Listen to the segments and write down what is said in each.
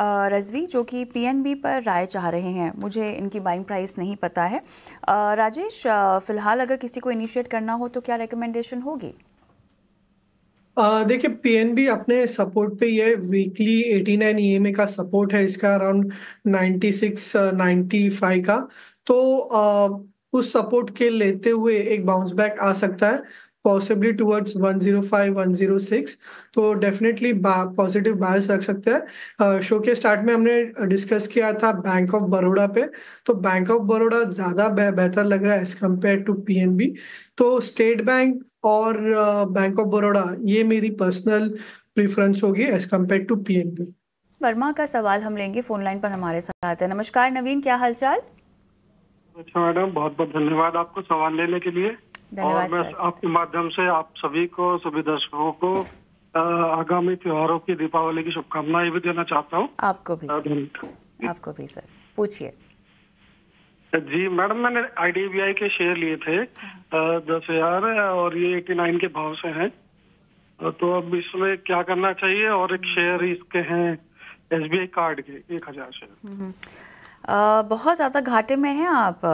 रजवी जो कि पीएनबी पर राय चाह रहे हैं मुझे इनकी बाइंग प्राइस नहीं पता है राजेश फिलहाल अगर किसी को इनिशिएट करना हो तो क्या रिकमेंडेशन होगी देखिए पीएनबी अपने सपोर्ट पे ये वीकली 89 नाइन ईएमए का सपोर्ट है इसका अराउंड 96 95 का तो आ, उस सपोर्ट के लेते हुए एक बाउंस बैक आ सकता है possibly towards one one zero five zero six तो डेफिनेटली पॉजिटिव बायस रख सकते हैं शो के स्टार्ट में हमने डिस्कस किया था बैंक ऑफ बड़ोड़ा पे तो बैंक ऑफ बड़ोड़ा ज़्यादा बेहतर लग रहा है as compare to P N B तो स्टेट बैंक और बैंक ऑफ बड़ोड़ा ये मेरी पर्सनल प्रिफरेंस होगी as compare to P N B Verma का सवाल हम लेंगे फोन लाइन पर हमारे साथ है नमस्कार नवीन क्या हालचाल अच्छा मैडम बहुत बहुत धन्यवाद आपको सवाल लेने के लिए और मैं आपके माध्यम से आप सभी को सभी दर्शकों को आगामी त्योहारों की दीपावली की शुभकामनाएं भी देना चाहता हूँ आपको भी आपको भी सर पूछिए जी मैडम मैंने आईडीबीआई के शेयर लिए थे दस हजार और ये एटी नाइन के भाव से हैं तो अब इसमें क्या करना चाहिए और एक शेयर इसके हैं एसबीआई कार्ड के एक हजार शेयर हम्म, हम्म। बहुत ज्यादा घाटे में हैं आप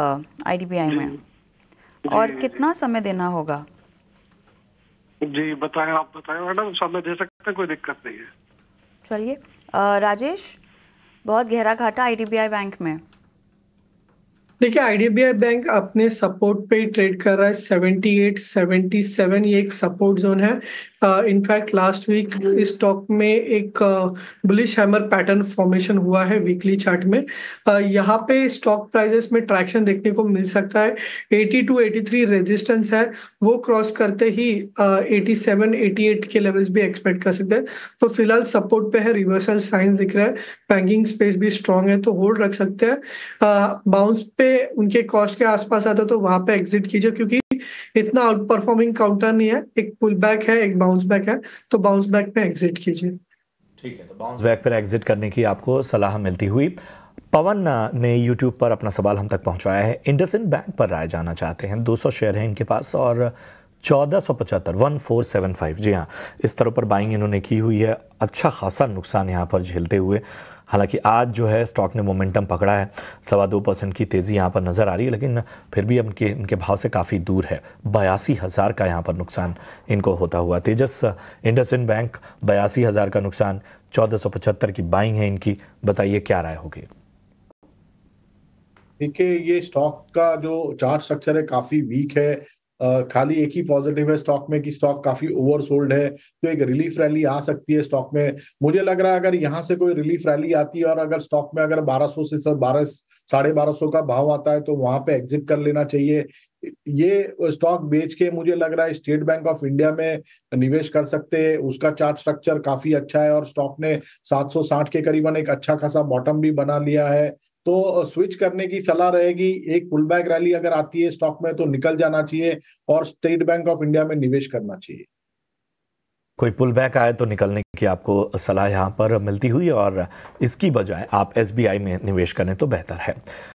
आईडीबीआई में और कितना समय देना होगा जी बताएं आप बताएं मैडम समय दे सकते हैं कोई दिक्कत नहीं है चलिए राजेश बहुत गहरा घाटा आईडीबीआई बैंक में देखिए आईडीबीआई बैंक अपने सपोर्ट पे ट्रेड कर रहा है 78, 77 ये एक सपोर्ट जोन है इनफैक्ट लास्ट वीक इस स्टॉक में एक बुलिश हैमर पैटर्न फॉर्मेशन हुआ है वीकली चार्ट में uh, यहाँ पे स्टॉक प्राइजेस में ट्रैक्शन देखने को मिल सकता है 80 टू 83 रेजिस्टेंस है वो क्रॉस करते ही एटी सेवन एटी एट के लेवल्स भी एक्सपेक्ट कर सकते हैं तो फिलहाल सपोर्ट पे है रिवर्सल साइंस दिख रहा है बैंकिंग स्पेस भी स्ट्रांग है तो होल्ड रख सकते हैं बाउंस uh, पे उनके कॉस्ट के आसपास आता तो वहां पे एग्जिट कीजिए क्योंकि इतना आउट परफॉर्मिंग काउंटर नहीं है एक पुल बैक है एक बाउंस बैक है तो बाउंस बैक पे एग्जिट कीजिए ठीक है तो बाउंस बैक पर एग्जिट करने की आपको सलाह मिलती हुई पवन ने YouTube पर अपना सवाल हम तक पहुंचाया है इंडसइंड बैंक पर राय जाना चाहते हैं 200 शेयर हैं इनके पास और चौदह सौ पचहत्तर वन फोर सेवन फाइव जी हाँ इस तरह पर बाइंग इन्होंने की हुई है अच्छा खासा नुकसान यहाँ पर झेलते हुए हालांकि आज जो है स्टॉक ने मोमेंटम पकड़ा है सवा दो परसेंट की तेज़ी यहाँ पर नज़र आ रही है लेकिन फिर भी इनके इनके भाव से काफ़ी दूर है बयासी हज़ार का यहाँ पर नुकसान इनको होता हुआ तेजस इंड बैंक बयासी हज़ार का नुकसान चौदह सौ पचहत्तर की बाइंग है इनकी बताइए क्या राय होगी देखिए ये स्टॉक का जो चार्ट स्ट्रक्चर है काफ़ी वीक है खाली एक ही पॉजिटिव है स्टॉक में कि स्टॉक काफी ओवरसोल्ड है तो एक रिलीफ रैली आ सकती है स्टॉक में मुझे लग रहा है अगर यहाँ से कोई रिलीफ रैली आती है और अगर स्टॉक में अगर 1200 से बारह साढ़े बारह सौ का भाव आता है तो वहां पे एग्जिट कर लेना चाहिए ये स्टॉक बेच के मुझे लग रहा है स्टेट बैंक ऑफ इंडिया में निवेश कर सकते हैं उसका चार्ट स्ट्रक्चर काफी अच्छा है और स्टॉक ने 760 के करीबन एक अच्छा खासा बॉटम भी बना लिया है तो स्विच करने की सलाह रहेगी एक पुल बैक रैली अगर आती है स्टॉक में तो निकल जाना चाहिए और स्टेट बैंक ऑफ इंडिया में निवेश करना चाहिए कोई पुल बैक आए तो निकलने की आपको सलाह यहाँ पर मिलती हुई और इसकी बजाय आप एसबीआई में निवेश करें तो बेहतर है